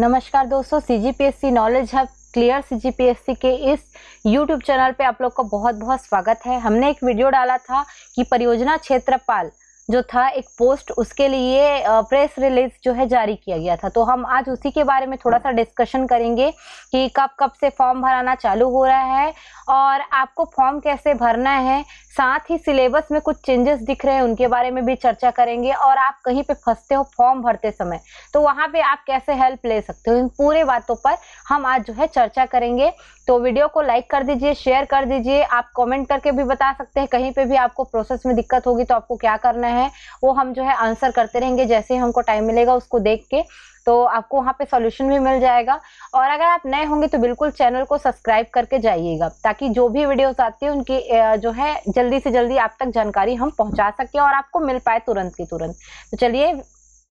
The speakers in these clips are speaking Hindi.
नमस्कार दोस्तों C G P S C knowledge hub clear C G P S C के इस यूट्यूब चैनल पे आप लोग का बहुत बहुत स्वागत है हमने एक वीडियो डाला था कि परियोजना क्षेत्रपाल जो था एक पोस्ट उसके लिए प्रेस रिलीज जो है जारी किया गया था तो हम आज उसी के बारे में थोड़ा सा डिस्कशन करेंगे कि कब कब से फॉर्म भराना चालू हो रहा है और आपको फॉर्म कैसे भरना है साथ ही सिलेबस में कुछ चेंजेस दिख रहे हैं उनके बारे में भी चर्चा करेंगे और आप कहीं पे फंसते हो फॉर्म भरते समय तो वहाँ पे आप कैसे हेल्प ले सकते हो इन पूरे बातों पर हम आज जो है चर्चा करेंगे तो वीडियो को लाइक कर दीजिए शेयर कर दीजिए आप कमेंट करके भी बता सकते हैं कहीं पे भी आपको प्रोसेस में दिक्कत होगी तो आपको क्या करना है वो हम जो है आंसर करते रहेंगे जैसे ही हमको टाइम मिलेगा उसको देख के तो आपको वहाँ पे सॉल्यूशन भी मिल जाएगा और अगर आप नए होंगे तो बिल्कुल चैनल को सब्सक्राइब करके जाइएगा ताकि जो भी वीडियोस आती है उनकी जो है जल्दी से जल्दी आप तक जानकारी हम पहुँचा सकें और आपको मिल पाए तुरंत की तुरंत तो चलिए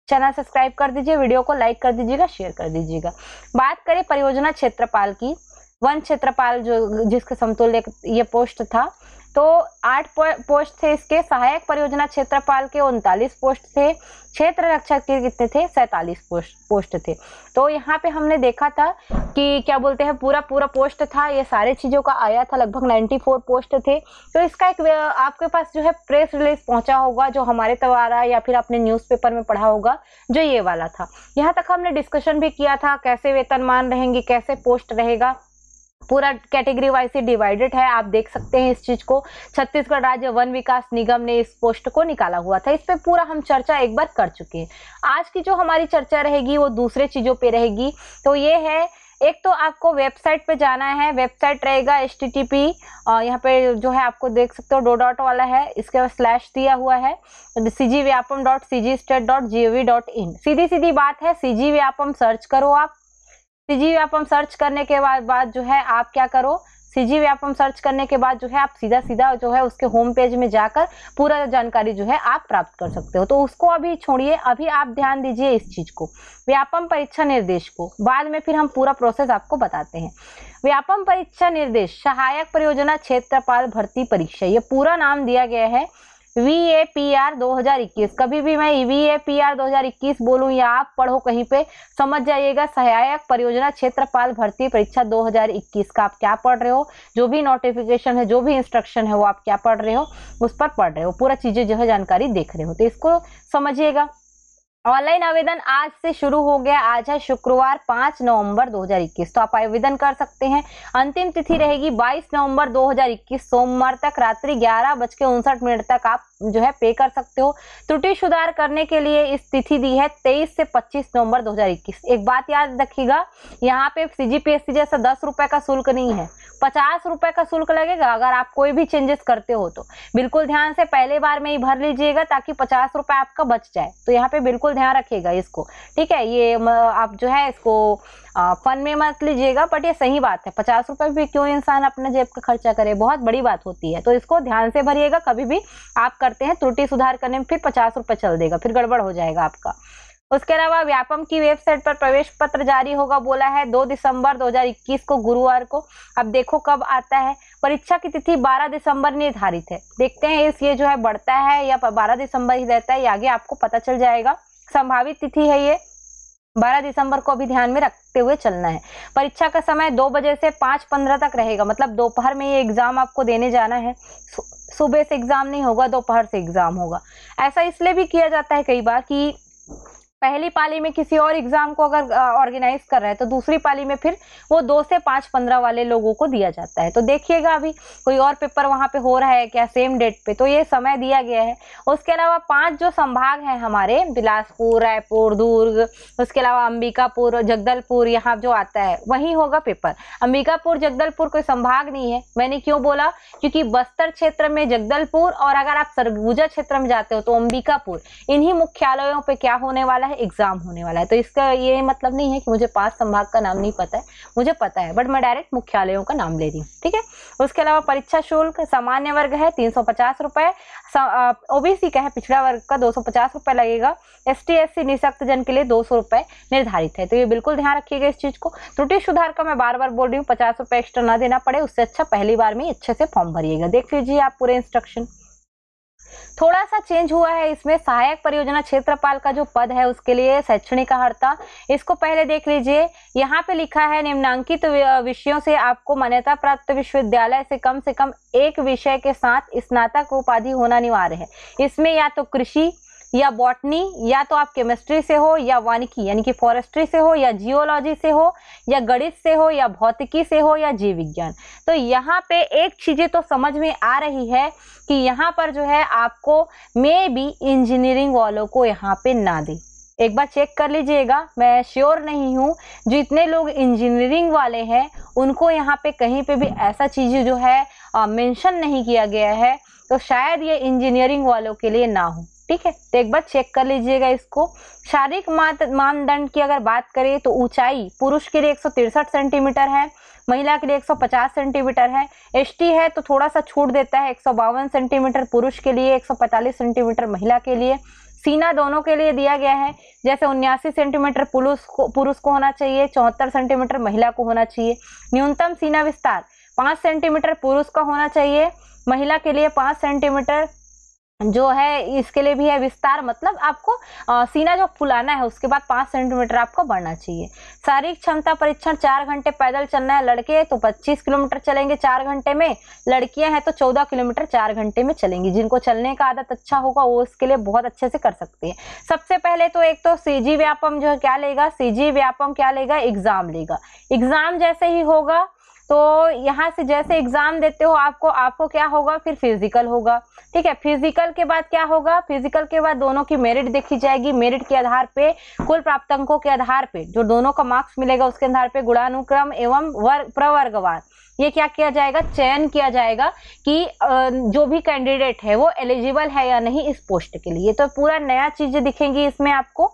चैनल सब्सक्राइब कर दीजिए वीडियो को लाइक कर दीजिएगा शेयर कर दीजिएगा बात करें परियोजना क्षेत्रपाल की वन क्षेत्रपाल जो जिसके समतुल्य ये पोस्ट था तो आठ पोस्ट थे इसके सहायक परियोजना क्षेत्रपाल के उनतालीस पोस्ट थे क्षेत्र रक्षक के कितने थे सैतालीस पोस्ट पोस्ट थे तो यहाँ पे हमने देखा था कि क्या बोलते हैं पूरा पूरा पोस्ट था ये सारे चीज़ों का आया था लगभग 94 पोस्ट थे तो इसका एक आपके पास जो है प्रेस रिलीज पहुँचा होगा जो हमारे द्वारा या फिर आपने पेपर में पढ़ा होगा जो ये वाला था यहाँ तक हमने डिस्कशन भी किया था कैसे वेतनमान रहेंगी कैसे पोस्ट रहेगा पूरा कैटेगरी वाइज से डिवाइडेड है आप देख सकते हैं इस चीज को छत्तीसगढ़ राज्य वन विकास निगम ने इस पोस्ट को निकाला हुआ था इस पर पूरा हम चर्चा एक बार कर चुके हैं आज की जो हमारी चर्चा रहेगी वो दूसरे चीजों पे रहेगी तो ये है एक तो आपको वेबसाइट पे जाना है वेबसाइट रहेगा एच टी टी पी यहाँ पे जो है आपको देख सकते हो डो डॉट वाला है इसके स्लैश दिया हुआ है C G Vyapam dot C G state dot G O V dot in सीधी सीधी बात है सी जी व्यापम सर्च करो आप सीजी व्यापम सर्च करने के बाद बाद जो है आप क्या करो सीजी व्यापम सर्च करने के बाद जो है आप सीधा सीधा जो है उसके होम पेज में जाकर पूरा जानकारी जो है आप प्राप्त कर सकते हो तो उसको अभी छोड़िए अभी आप ध्यान दीजिए इस चीज को व्यापम परीक्षा निर्देश को बाद में फिर हम पूरा प्रोसेस आपको बताते हैं व्यापम परीक्षा निर्देश सहायक परियोजना क्षेत्रपाल भर्ती परीक्षा ये पूरा नाम दिया गया है वी ए पी आर दो हजार इक्कीस कभी भी मैं वी ए पी आर दो हजार इक्कीस बोलू या आप पढ़ो कहीं पे समझ जाइएगा सहायक परियोजना क्षेत्रपाल भर्ती परीक्षा 2021 का आप क्या पढ़ रहे हो जो भी नोटिफिकेशन है जो भी इंस्ट्रक्शन है वो आप क्या पढ़ रहे हो उस पर पढ़ रहे हो पूरा चीजें जो है जानकारी देख रहे हो तो इसको समझिएगा ऑनलाइन आवेदन आज से शुरू हो गया आज है शुक्रवार 5 नवंबर 2021 तो आप आवेदन कर सकते हैं अंतिम तिथि रहेगी 22 नवंबर 2021 सोमवार तक रात्रि ग्यारह बज के उनसठ मिनट तक आप जो है पे कर सकते हो त्रुटि सुधार करने के लिए इस तिथि दी है 23 से 25 नवंबर 2021 एक बात याद रखिएगा यहाँ पे सी जी जैसा दस का शुल्क नहीं है पचास रुपए का शुल्क लगेगा अगर आप कोई भी चेंजेस करते हो तो बिल्कुल ध्यान से पहले बार में ही भर लीजिएगा ताकि पचास रुपए आपका बच जाए तो यहाँ पे बिल्कुल ध्यान रखिएगा इसको ठीक है ये आप जो है इसको फन में मत लीजिएगा बट ये सही बात है पचास रुपए भी क्यों इंसान अपने जेब का खर्चा करे बहुत बड़ी बात होती है तो इसको ध्यान से भरिएगा कभी भी आप करते हैं त्रुटि सुधार करने में फिर पचास रुपये चल देगा फिर गड़बड़ हो जाएगा आपका उसके अलावा व्यापम की वेबसाइट पर प्रवेश पत्र जारी होगा बोला है दो दिसंबर 2021 को गुरुवार को अब देखो कब आता है परीक्षा की तिथि 12 दिसंबर निर्धारित है देखते हैं इस ये जो है बढ़ता है या बारह दिसंबर ही रहता है ये आगे आपको पता चल जाएगा संभावित तिथि है ये 12 दिसंबर को भी ध्यान में रखते हुए चलना है परीक्षा का समय दो बजे से पांच पंद्रह तक रहेगा मतलब दोपहर में ये एग्ज़ाम आपको देने जाना है सुबह से एग्ज़ाम नहीं होगा दोपहर से एग्ज़ाम होगा ऐसा इसलिए भी किया जाता है कई बार कि पहली पाली में किसी और एग्जाम को अगर ऑर्गेनाइज कर रहा है तो दूसरी पाली में फिर वो दो से पांच पंद्रह वाले लोगों को दिया जाता है तो देखिएगा अभी कोई और पेपर वहां पे हो रहा है क्या सेम डेट पे तो ये समय दिया गया है उसके अलावा पांच जो संभाग हैं हमारे बिलासपुर रायपुर दुर्ग उसके अलावा अंबिकापुर जगदलपुर यहाँ जो आता है वही होगा पेपर अंबिकापुर जगदलपुर कोई संभाग नहीं है मैंने क्यों बोला क्योंकि बस्तर क्षेत्र में जगदलपुर और अगर आप सरगुजा क्षेत्र में जाते हो तो अंबिकापुर इन्ही मुख्यालयों पर क्या होने वाला वाला है एग्ज़ाम होने वाला है तो इसका ये मतलब नहीं है कि मुझे पांच संभाग का नाम नहीं पता है मुझे पता है बट मैं डायरेक्ट मुख्यालयों का नाम ले रही हूँ ठीक है उसके अलावा परीक्षा शुल्क सामान्य वर्ग है तीन सौ पचास ओबीसी का है पिछड़ा वर्ग का दो सौ लगेगा एस टी एस सी निशक्त जन के लिए दो सौ रुपये निर्धारित है तो ये बिल्कुल ध्यान रखिएगा इस चीज़ को त्रुटि सुधार का मैं बार बार बोल रही हूँ पचास रुपये एक्स्ट्रा ना देना पड़े उससे अच्छा पहली बार में अच्छे से फॉर्म भरिएगा देख लीजिए आप पूरे इंस्ट्रक्शन थोड़ा सा चेंज हुआ है इसमें सहायक परियोजना क्षेत्रपाल का जो पद है उसके लिए शैक्षणिक अर्हता इसको पहले देख लीजिए यहाँ पे लिखा है निम्नांकित विषयों से आपको मान्यता प्राप्त विश्वविद्यालय से कम से कम एक विषय के साथ स्नातक उपाधि होना अनिवार्य है इसमें या तो कृषि या बॉटनी या तो आप केमिस्ट्री से हो या वानिकी यानी कि फॉरेस्ट्री से हो या जियोलॉजी से हो या गणित से हो या भौतिकी से हो या जीव विज्ञान तो यहाँ पे एक चीज़ें तो समझ में आ रही है कि यहाँ पर जो है आपको मे बी इंजीनियरिंग वालों को यहाँ पे ना दे एक बार चेक कर लीजिएगा मैं श्योर नहीं हूँ जितने लोग इंजीनियरिंग वाले हैं उनको यहाँ पे कहीं पे भी ऐसा चीज़ जो है मेंशन नहीं किया गया है तो शायद ये इंजीनियरिंग वालों के लिए ना हो ठीक है तो एक बार चेक कर लीजिएगा इसको शारीरिक मानदंड की अगर बात करें तो ऊंचाई पुरुष के लिए एक सेंटीमीटर है महिला के लिए 150 सेंटीमीटर है एसटी है तो थोड़ा सा छूट देता है एक सेंटीमीटर पुरुष के लिए 145 सेंटीमीटर महिला के लिए सीना दोनों के लिए दिया गया है जैसे उन्यासी सेंटीमीटर पुरुष को पुरुष को होना चाहिए चौहत्तर सेंटीमीटर महिला को होना चाहिए न्यूनतम सीना विस्तार पाँच सेंटीमीटर पुरुष का होना चाहिए महिला के लिए पाँच सेंटीमीटर जो है इसके लिए भी है विस्तार मतलब आपको आ, सीना जो फुलाना है उसके बाद पाँच सेंटीमीटर आपको बढ़ना चाहिए शारीरिक क्षमता परीक्षण चार घंटे पैदल चलना है लड़के तो पच्चीस किलोमीटर चलेंगे चार घंटे में लड़कियां हैं तो चौदह किलोमीटर चार घंटे में चलेंगी जिनको चलने का आदत अच्छा होगा वो इसके लिए बहुत अच्छे से कर सकती है सबसे पहले तो एक तो सी व्यापम जो है क्या लेगा सी व्यापम क्या लेगा एग्जाम लेगा एग्जाम जैसे ही होगा तो यहाँ से जैसे एग्जाम देते हो आपको आपको क्या होगा फिर फिजिकल होगा ठीक है फिजिकल के बाद क्या होगा फिजिकल के बाद दोनों की मेरिट देखी जाएगी मेरिट के आधार पे कुल प्राप्त अंकों के आधार पे जो दोनों का मार्क्स मिलेगा उसके आधार पे गुणानुक्रम एवं वर्ग प्रवर्गवार ये क्या किया जाएगा चयन किया जाएगा कि जो भी कैंडिडेट है वो एलिजिबल है या नहीं इस पोस्ट के लिए तो पूरा नया चीजें दिखेंगी इसमें आपको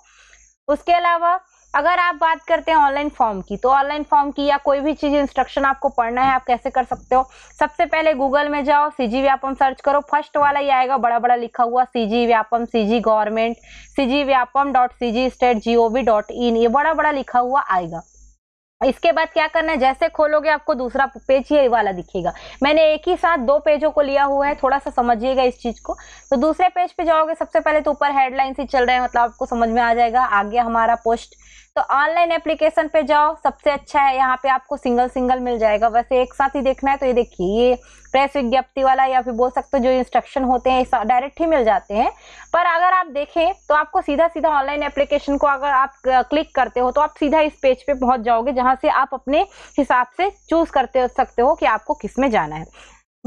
उसके अलावा अगर आप बात करते हैं ऑनलाइन फॉर्म की तो ऑनलाइन फॉर्म की या कोई भी चीज़ इंस्ट्रक्शन आपको पढ़ना है आप कैसे कर सकते हो सबसे पहले गूगल में जाओ सी जी व्यापम सर्च करो फर्स्ट वाला ये आएगा बड़ा बड़ा लिखा हुआ C G Vyapam C G government C G Vyapam dot C G state G O V dot in ये बड़ा बड़ा लिखा हुआ आएगा इसके बाद क्या करना है जैसे खोलोगे आपको दूसरा पेज ये वाला दिखेगा मैंने एक ही साथ दो पेजों को लिया हुआ है थोड़ा सा समझिएगा इस चीज़ को तो दूसरे पेज पे जाओगे सबसे पहले तो ऊपर हेडलाइन ही चल रहे हैं मतलब आपको समझ में आ जाएगा आगे हमारा पोस्ट तो ऑनलाइन एप्लीकेशन पे जाओ सबसे अच्छा है यहाँ पे आपको सिंगल सिंगल मिल जाएगा वैसे एक साथ ही देखना है तो ये देखिए ये प्रेस विज्ञप्ति वाला या फिर बोल सकते हो जो इंस्ट्रक्शन होते हैं डायरेक्ट ही मिल जाते हैं पर अगर आप देखें तो आपको सीधा सीधा ऑनलाइन एप्लीकेशन को अगर आप क्लिक करते हो तो आप सीधा इस पेज पे पहुंच जाओगे जहां से आप अपने हिसाब से चूज करते हो सकते हो कि आपको किस में जाना है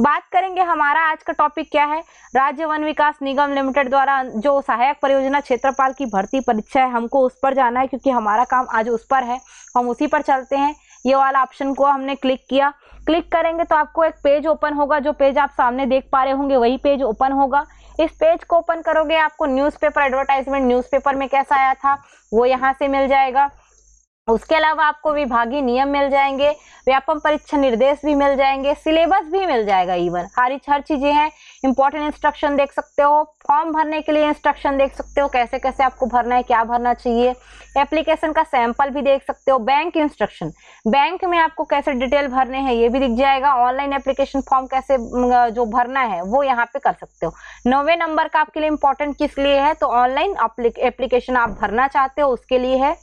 बात करेंगे हमारा आज का टॉपिक क्या है राज्य वन विकास निगम लिमिटेड द्वारा जो सहायक परियोजना क्षेत्रपाल की भर्ती परीक्षा है हमको उस पर जाना है क्योंकि हमारा काम आज उस पर है हम उसी पर चलते हैं ये वाला ऑप्शन को हमने क्लिक किया क्लिक करेंगे तो आपको एक पेज ओपन होगा जो पेज आप सामने देख पा रहे होंगे वही पेज ओपन होगा इस पेज को ओपन करोगे आपको न्यूज़पेपर एडवर्टाइजमेंट न्यूज़पेपर में कैसा आया था वो यहाँ से मिल जाएगा उसके अलावा आपको विभागीय नियम मिल जाएंगे व्यापम परीक्षा निर्देश भी मिल जाएंगे सिलेबस भी मिल जाएगा इवन हर हर चीज़ें हैं इंपॉर्टेंट इंस्ट्रक्शन देख सकते हो फॉर्म भरने के लिए इंस्ट्रक्शन देख सकते हो कैसे कैसे आपको भरना है क्या भरना चाहिए एप्लीकेशन का सैंपल भी देख सकते हो बैंक इंस्ट्रक्शन बैंक में आपको कैसे डिटेल भरने हैं ये भी दिख जाएगा ऑनलाइन एप्लीकेशन फॉर्म कैसे जो भरना है वो यहाँ पे कर सकते हो नौवे नंबर का आपके लिए इंपॉर्टेंट किस लिए है तो ऑनलाइन एप्लीकेशन आप भरना चाहते हो उसके लिए है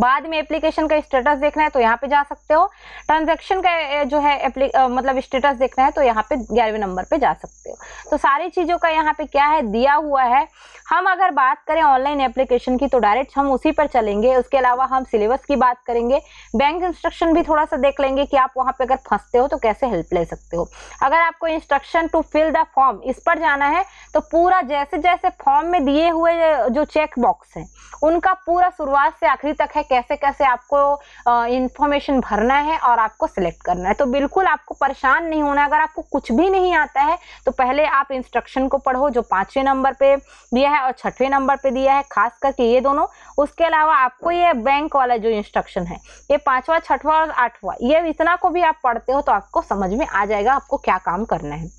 बाद में एप्लीकेशन का स्टेटस देखना है तो यहाँ पे जा सकते हो ट्रांजेक्शन का जो है मतलब स्टेटस देखना है तो यहाँ पे ग्यारहवें नंबर पे जा सकते हो तो सारी चीज़ों का यहाँ पे क्या है दिया हुआ है हम अगर बात करें ऑनलाइन एप्लीकेशन की तो डायरेक्ट हम उसी पर चलेंगे उसके अलावा हम सिलेबस की बात करेंगे बैंक इंस्ट्रक्शन भी थोड़ा सा देख लेंगे कि आप वहाँ पे अगर फंसते हो तो कैसे हेल्प ले सकते हो अगर आपको instruction to fill the form इस पर जाना है तो पूरा जैसे जैसे फॉर्म में दिए हुए जो चेक बॉक्स हैं उनका पूरा शुरुआत से आखिरी तक है कैसे कैसे आपको इन्फॉर्मेशन भरना है और आपको सिलेक्ट करना है तो बिल्कुल आपको परेशान नहीं होना अगर आपको कुछ भी नहीं आता है तो पहले आप इंस्ट्रक्शन को पढ़ो जो पाँचवें नंबर पर दिया है और छठवें नंबर पर दिया है खास करके ये दोनों उसके अलावा आपको ये बैंक वाला जो इंस्ट्रक्शन है ये पाँचवा छठवा और आठवा ये इतना को भी आप पढ़ते हो तो आपको समझ में आ जाएगा आपको क्या काम करना है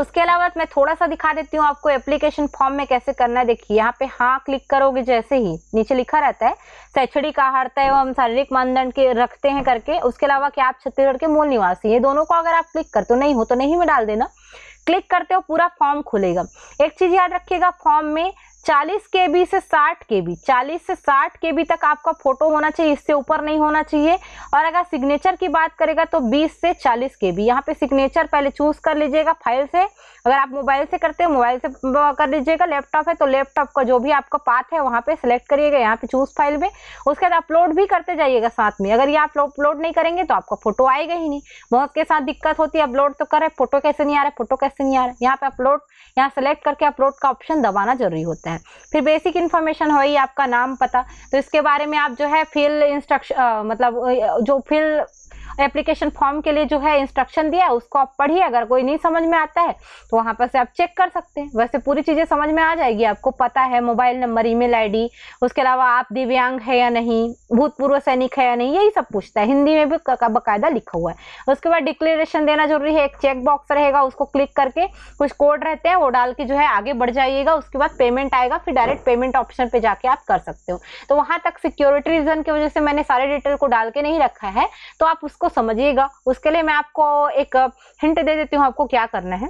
उसके अलावा मैं थोड़ा सा दिखा देती हूँ आपको एप्लीकेशन फॉर्म में कैसे करना है देखिए यहाँ पे हाँ क्लिक करोगे जैसे ही नीचे लिखा रहता है शैक्षणिक आहारता एवं शारीरिक मानदंड के रखते हैं करके उसके अलावा क्या आप छत्तीसगढ़ के मूल निवासी ये दोनों को अगर आप क्लिक करते हो नहीं हो तो नहीं में डाल देना क्लिक करते हो पूरा फॉर्म खुलेगा एक चीज याद रखिएगा फॉर्म में चालीस के बी से साठ के बी चालीस से साठ के बी तक आपका फोटो होना चाहिए इससे ऊपर नहीं होना चाहिए और अगर सिग्नेचर की बात करेगा तो 20 से चालीस के बी यहाँ पे सिग्नेचर पहले चूज कर लीजिएगा फाइल से अगर आप मोबाइल से करते हो मोबाइल से कर लीजिएगा लैपटॉप है तो लैपटॉप का जो भी आपका पाथ है वहाँ पे सिलेक्ट करिएगा यहाँ पे चूज फाइल में उसके बाद अपलोड भी करते जाइएगा साथ में अगर ये आप अपलोड नहीं करेंगे तो आपका फोटो आएगा ही नहीं बहुत के साथ दिक्कत होती है अपलोड तो करे फोटो कैसे नहीं आ रहा है फोटो कैसे नहीं आ रहा है यहाँ पे अपलोड यहाँ सेलेक्ट करके अपलोड का ऑप्शन दबाना जरूरी होता है है फिर बेसिक इन्फॉर्मेशन हो आपका नाम पता तो इसके बारे में आप जो है फिल इंस्ट्रक्शन मतलब जो फिल एप्लीकेशन फॉर्म के लिए जो है इंस्ट्रक्शन दिया है उसको आप पढ़िए अगर कोई नहीं समझ में आता है तो वहाँ पर से आप चेक कर सकते हैं वैसे पूरी चीज़ें समझ में आ जाएगी आपको पता है मोबाइल नंबर ईमेल आईडी उसके अलावा आप दिव्यांग है या नहीं भूतपूर्व सैनिक है या नहीं यही सब पूछता है हिंदी में भी बाकायदा लिखा हुआ है उसके बाद डिक्लेरेशन देना जरूरी है एक चेक बॉक्स रहेगा उसको क्लिक करके कुछ कोड रहते हैं वो डाल के जो है आगे बढ़ जाइएगा उसके बाद पेमेंट आएगा फिर डायरेक्ट पेमेंट ऑप्शन पे जाके आप कर सकते हो तो वहां तक सिक्योरिटी रीजन की वजह से मैंने सारे डिटेल को डाल के नहीं रखा है तो आप उसको उसको समझिएगा उसके लिए मैं आपको एक हिंट दे देती हूँ आपको क्या करना है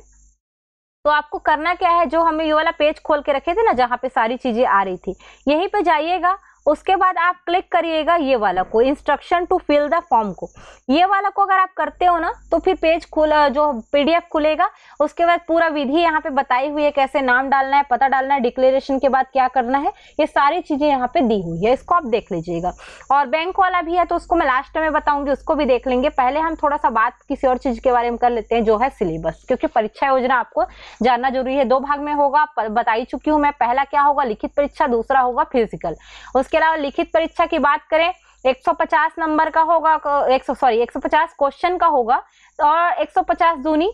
तो आपको करना क्या है जो हमें ये वाला पेज खोल के रखे थे ना जहाँ पे सारी चीजें आ रही थी यहीं पे जाइएगा उसके बाद आप क्लिक करिएगा ये वाला को instruction to fill the form को ये वाला को अगर आप करते हो ना तो फिर पेज खुल जो पीडीएफ खुलेगा उसके बाद पूरा विधि यहाँ पे बताई हुई है कैसे नाम डालना है पता डालना है डिक्लेरेशन के बाद क्या करना है ये सारी चीज़ें यहाँ पे दी हुई है इसको आप देख लीजिएगा और बैंक वाला भी है तो उसको मैं लास्ट में बताऊंगी उसको भी देख लेंगे पहले हम थोड़ा सा बात किसी और चीज़ के बारे में कर लेते हैं जो है सिलेबस क्योंकि परीक्षा योजना आपको जानना जरूरी है दो भाग में होगा बताई चुकी हूँ मैं पहला क्या होगा लिखित परीक्षा दूसरा होगा फिजिकल उसके इसके अलावा लिखित परीक्षा की बात करें 150 नंबर का होगा एक सॉरी 150 क्वेश्चन का होगा और 150 सौ पचास दूनी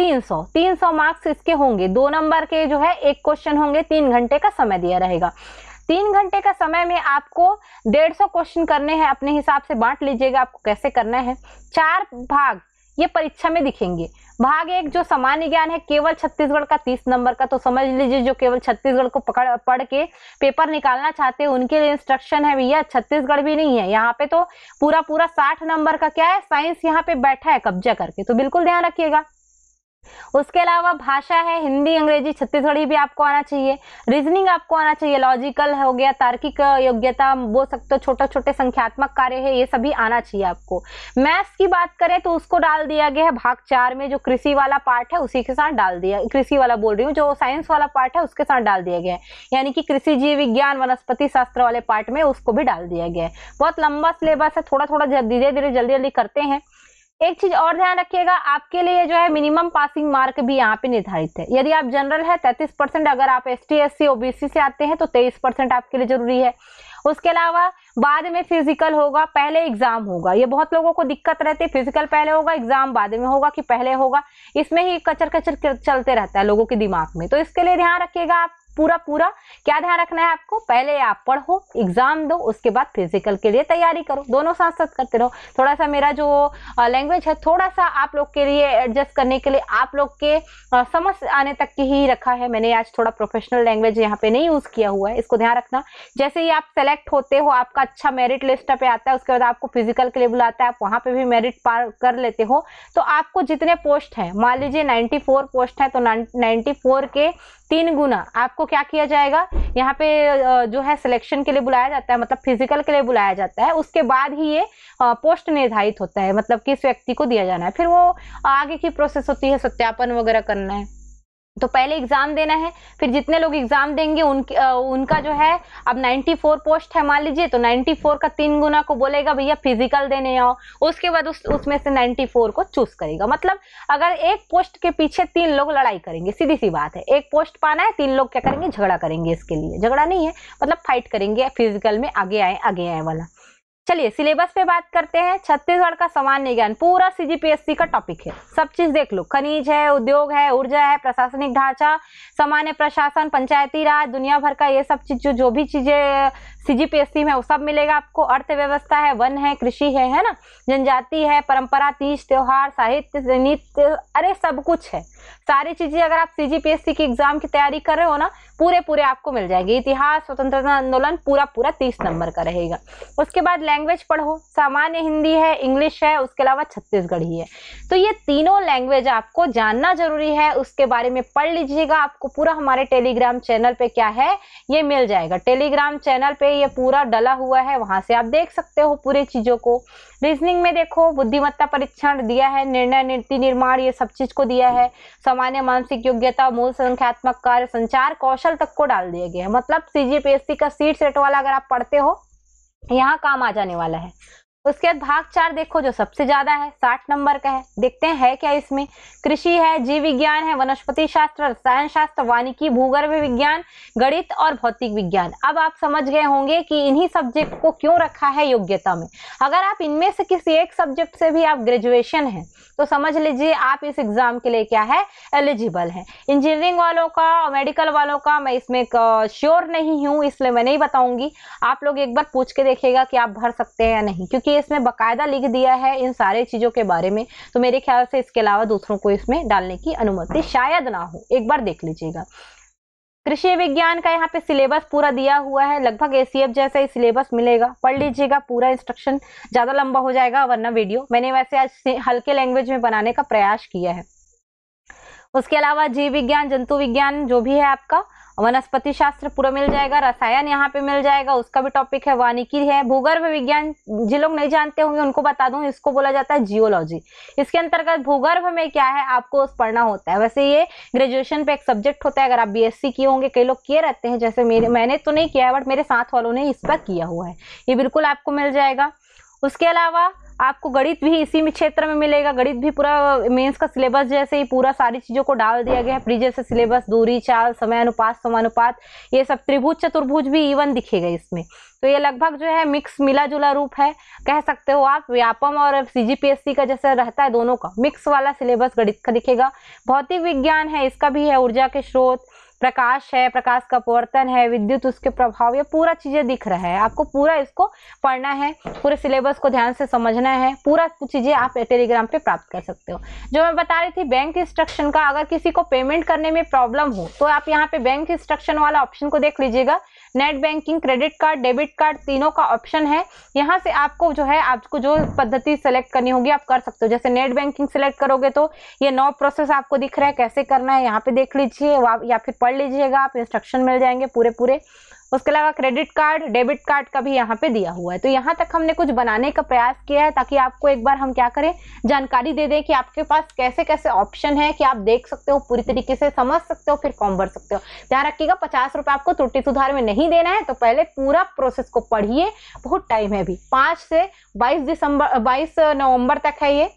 तीन सौ मार्क्स इसके होंगे दो नंबर के जो है एक क्वेश्चन होंगे तीन घंटे का समय दिया रहेगा तीन घंटे का समय में आपको डेढ़ सौ क्वेश्चन करने हैं अपने हिसाब से बांट लीजिएगा आपको कैसे करना है चार भाग ये परीक्षा में दिखेंगे भाग एक जो सामान्य ज्ञान है केवल छत्तीसगढ़ का तीस नंबर का तो समझ लीजिए जो केवल छत्तीसगढ़ को पकड़ पढ़ के पेपर निकालना चाहते हैं उनके लिए इंस्ट्रक्शन है भैया छत्तीसगढ़ भी नहीं है यहाँ पे तो पूरा पूरा साठ नंबर का क्या है साइंस यहाँ पे बैठा है कब्जा करके तो बिल्कुल ध्यान रखिएगा उसके अलावा भाषा है हिंदी अंग्रेजी छत्तीसगढ़ी भी आपको आना चाहिए रीजनिंग आपको आना चाहिए लॉजिकल हो गया तार्किक योग्यता बोल सकते हो छोटे छोटे संख्यात्मक कार्य है ये सभी आना चाहिए आपको मैथ्स की बात करें तो उसको डाल दिया गया है भाग चार में जो कृषि वाला पार्ट है उसी के साथ डाल दिया कृषि वाला बोल रही हूँ जो साइंस वाला पार्ट है उसके साथ डाल दिया गया है यानी कि कृषि जीव विज्ञान वनस्पति शास्त्र वाले पार्ट में उसको भी डाल दिया गया है बहुत लंबा सिलेबस है थोड़ा थोड़ा धीरे धीरे जल्दी जल्दी करते हैं एक चीज और ध्यान रखिएगा आपके लिए जो है मिनिमम पासिंग मार्क भी यहाँ पे निर्धारित है यदि आप जनरल है तैतीस परसेंट अगर आप S T S C OBC से आते हैं तो तेईस परसेंट आपके लिए जरूरी है उसके अलावा बाद में फिजिकल होगा पहले एग्जाम होगा ये बहुत लोगों को दिक्कत रहती है फिजिकल पहले होगा एग्जाम बाद में होगा कि पहले होगा इसमें ही कचर कचर चलते रहता है लोगों के दिमाग में तो इसके लिए ध्यान रखिएगा आप पूरा पूरा क्या ध्यान रखना है आपको पहले आप पढ़ो एग्जाम दो उसके बाद फिजिकल के लिए तैयारी करो दोनों साथ साथ करते रहो थोड़ा सा मेरा जो लैंग्वेज है थोड़ा सा आप लोग के लिए एडजस्ट करने के लिए आप लोग के समझ आने तक के ही रखा है मैंने आज थोड़ा प्रोफेशनल लैंग्वेज यहाँ पे नहीं यूज़ किया हुआ है इसको ध्यान रखना जैसे ही आप सेलेक्ट होते हो आपका अच्छा मेरिट लिस्ट पे आता है उसके बाद आपको फिजिकल के लिए बुलाता है आप वहां पर भी मेरिट पार कर लेते हो तो आपको जितने पोस्ट हैं मान लीजिए 94 पोस्ट है तो 94 के तीन गुना आपको क्या किया जाएगा यहाँ पे जो है सिलेक्शन के लिए बुलाया जाता है मतलब फिजिकल के लिए बुलाया जाता है उसके बाद ही ये पोस्ट निर्धारित होता है मतलब किस व्यक्ति को दिया जाना है फिर वो आगे की प्रोसेस होती है सत्यापन वगैरह करना है तो पहले एग्ज़ाम देना है फिर जितने लोग एग्ज़ाम देंगे उनके उनका जो है अब 94 पोस्ट है मान लीजिए तो 94 का तीन गुना को बोलेगा भैया फिजिकल देने आओ उसके बाद उस उसमें से 94 को चूज करेगा मतलब अगर एक पोस्ट के पीछे तीन लोग लड़ाई करेंगे सीधी सी बात है एक पोस्ट पाना है तीन लोग क्या करेंगे झगड़ा करेंगे इसके लिए झगड़ा नहीं है मतलब फाइट करेंगे फिजिकल में आगे आए आगे आए वाला चलिए सिलेबस पे बात करते हैं छत्तीसगढ़ का सामान्य ज्ञान पूरा सीजीपीएससी का टॉपिक है सब चीज देख लो खनिज है उद्योग है ऊर्जा है प्रशासनिक ढांचा सामान्य प्रशासन पंचायती राज दुनिया भर का ये सब चीज जो जो भी चीजें सीजीपीएससी में वो सब मिलेगा आपको अर्थव्यवस्था है वन है कृषि है है ना जनजाति है परंपरा तीज त्योहार साहित्य नृत्य अरे सब कुछ है सारी चीजें अगर आप सीजीपीएससी की एग्जाम की तैयारी कर रहे हो ना पूरे पूरे आपको मिल जाएंगे इतिहास स्वतंत्रता आंदोलन पूरा पूरा तीस नंबर का रहेगा उसके बाद लैंग्वेज पढ़ो सामान्य हिंदी है इंग्लिश है उसके अलावा छत्तीसगढ़ी है तो ये तीनों लैंग्वेज आपको जानना जरूरी है उसके बारे में पढ़ लीजिएगा आपको पूरा हमारे टेलीग्राम चैनल पे क्या है ये मिल जाएगा टेलीग्राम चैनल पे ये पूरा डला हुआ है वहां से आप देख सकते हो पूरी चीजों को रीजनिंग में देखो बुद्धिमत्ता परीक्षण दिया है निर्णय नीति निर्माण ये सब चीज को दिया है सामान्य मानसिक योग्यता मूल संख्यात्मक कार्य संचार कौशल तक को डाल दिया गया है मतलब सीजीपीएससी का सीट सेट वाला अगर आप पढ़ते हो यहाँ काम आ जाने वाला है उसके बाद भाग चार देखो जो सबसे ज्यादा है साठ नंबर का है देखते हैं है क्या इसमें कृषि है जीव विज्ञान है वनस्पति शास्त्र रसायन शास्त्र वानिकी भूगर्भ विज्ञान गणित और भौतिक विज्ञान अब आप समझ गए होंगे कि इन्हीं सब्जेक्ट को क्यों रखा है योग्यता में अगर आप इनमें से किसी एक सब्जेक्ट से भी आप ग्रेजुएशन है तो समझ लीजिए आप इस एग्जाम के लिए क्या है एलिजिबल है इंजीनियरिंग वालों का मेडिकल वालों का मैं इसमें श्योर नहीं हूँ इसलिए मैं नहीं बताऊंगी आप लोग एक बार पूछ के देखेगा कि आप भर सकते हैं या नहीं क्योंकि क्योंकि इसमें बकायदा लिख दिया है इन सारे चीज़ों के बारे में तो मेरे ख्याल से इसके अलावा दूसरों को इसमें डालने की अनुमति शायद ना हो एक बार देख लीजिएगा कृषि विज्ञान का यहाँ पे सिलेबस पूरा दिया हुआ है लगभग ए जैसा ही सिलेबस मिलेगा पढ़ लीजिएगा पूरा इंस्ट्रक्शन ज़्यादा लंबा हो जाएगा वरना वीडियो मैंने वैसे आज हल्के लैंग्वेज में बनाने का प्रयास किया है उसके अलावा जीव विज्ञान जंतु विज्ञान जो भी है आपका वनस्पति शास्त्र पूरा मिल जाएगा रसायन यहाँ पे मिल जाएगा उसका भी टॉपिक है वानिकी है भूगर्भ विज्ञान जिन लोग नहीं जानते होंगे उनको बता दूं इसको बोला जाता है जियोलॉजी इसके अंतर्गत भूगर्भ में क्या है आपको पढ़ना होता है वैसे ये ग्रेजुएशन पे एक सब्जेक्ट होता है अगर आप बी किए होंगे कई लोग किए रहते हैं जैसे मेरे मैंने तो नहीं किया है बट मेरे साथ वालों ने इस पर किया हुआ है ये बिल्कुल आपको मिल जाएगा उसके अलावा आपको गणित भी इसी में क्षेत्र में मिलेगा गणित भी पूरा मेंस का सिलेबस जैसे ही पूरा सारी चीज़ों को डाल दिया गया है प्री जैसे सिलेबस दूरी चाल समयानुपात समानुपात ये सब त्रिभुज चतुर्भुज भी इवन दिखेगा इसमें तो ये लगभग जो है मिक्स मिला जुला रूप है कह सकते हो आप व्यापम और सीजीपीएससी का जैसे रहता है दोनों का मिक्स वाला सिलेबस गणित का दिखेगा भौतिक विज्ञान है इसका भी है ऊर्जा के स्रोत प्रकाश है प्रकाश का अपवर्तन है विद्युत उसके प्रभाव ये पूरा चीज़ें दिख रहा है आपको पूरा इसको पढ़ना है पूरे सिलेबस को ध्यान से समझना है पूरा चीज़ें आप टेलीग्राम पे प्राप्त कर सकते हो जो मैं बता रही थी बैंक इंस्ट्रक्शन का अगर किसी को पेमेंट करने में प्रॉब्लम हो तो आप यहाँ पे बैंक इंस्ट्रक्शन वाला ऑप्शन को देख लीजिएगा net banking credit card debit card तीनों का ऑप्शन है यहाँ से आपको जो है आपको जो पद्धति सेलेक्ट करनी होगी आप कर सकते हो जैसे नेट बैंकिंग सेलेक्ट करोगे तो ये नौ प्रोसेस आपको दिख रहा है कैसे करना है यहाँ पे देख लीजिए या फिर पढ़ लीजिएगा आप इंस्ट्रक्शन मिल जाएंगे पूरे पूरे उसके अलावा क्रेडिट कार्ड डेबिट कार्ड का भी यहाँ पे दिया हुआ है तो यहाँ तक हमने कुछ बनाने का प्रयास किया है ताकि आपको एक बार हम क्या करें जानकारी दे दें कि आपके पास कैसे कैसे ऑप्शन है कि आप देख सकते हो पूरी तरीके से समझ सकते हो फिर फॉर्म भर सकते हो ध्यान रखिएगा पचास रुपये आपको त्रुटि सुधार में नहीं देना है तो पहले पूरा प्रोसेस को पढ़िए बहुत टाइम है अभी पाँच से बाईस दिसंबर बाईस नवम्बर तक है ये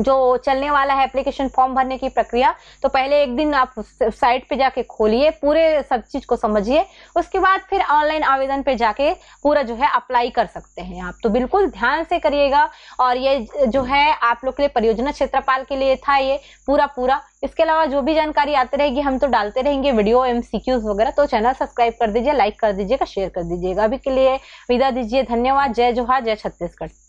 जो चलने वाला है एप्लीकेशन फॉर्म भरने की प्रक्रिया तो पहले एक दिन आप साइट पे जाके खोलिए पूरे सब चीज़ को समझिए उसके बाद फिर ऑनलाइन आवेदन पे जाके पूरा जो है अप्लाई कर सकते हैं आप तो बिल्कुल ध्यान से करिएगा और ये जो है आप लोग के लिए परियोजना क्षेत्रपाल के लिए था ये पूरा पूरा इसके अलावा जो भी जानकारी आती रहेगी हम तो डालते रहेंगे वीडियो एम वगैरह तो चैनल सब्सक्राइब कर दीजिए लाइक कर दीजिएगा शेयर कर दीजिएगा अभी के लिए विदा दीजिए धन्यवाद जय जोहार जय छत्तीसगढ़